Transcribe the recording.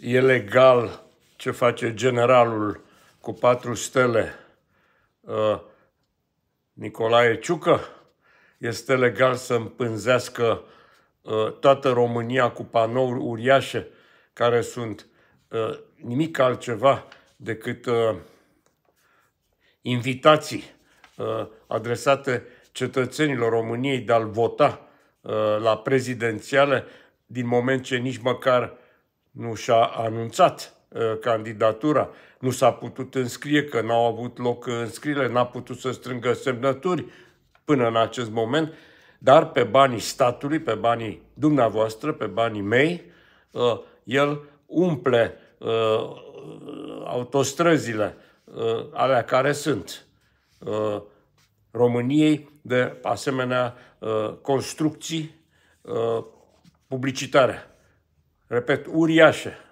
e legal ce face generalul cu patru stele uh, Nicolae Ciucă? Este legal să împânzească uh, toată România cu panouri uriașe care sunt uh, nimic altceva decât uh, invitații uh, adresate cetățenilor României de a-l vota uh, la prezidențiale din moment ce nici măcar nu și-a anunțat uh, candidatura, nu s-a putut înscrie, că n-au avut loc uh, înscriere, n-a putut să strângă semnături până în acest moment, dar pe banii statului, pe banii dumneavoastră, pe banii mei, uh, el umple autostrăzile alea care sunt României de asemenea construcții publicitare. Repet, Uriash.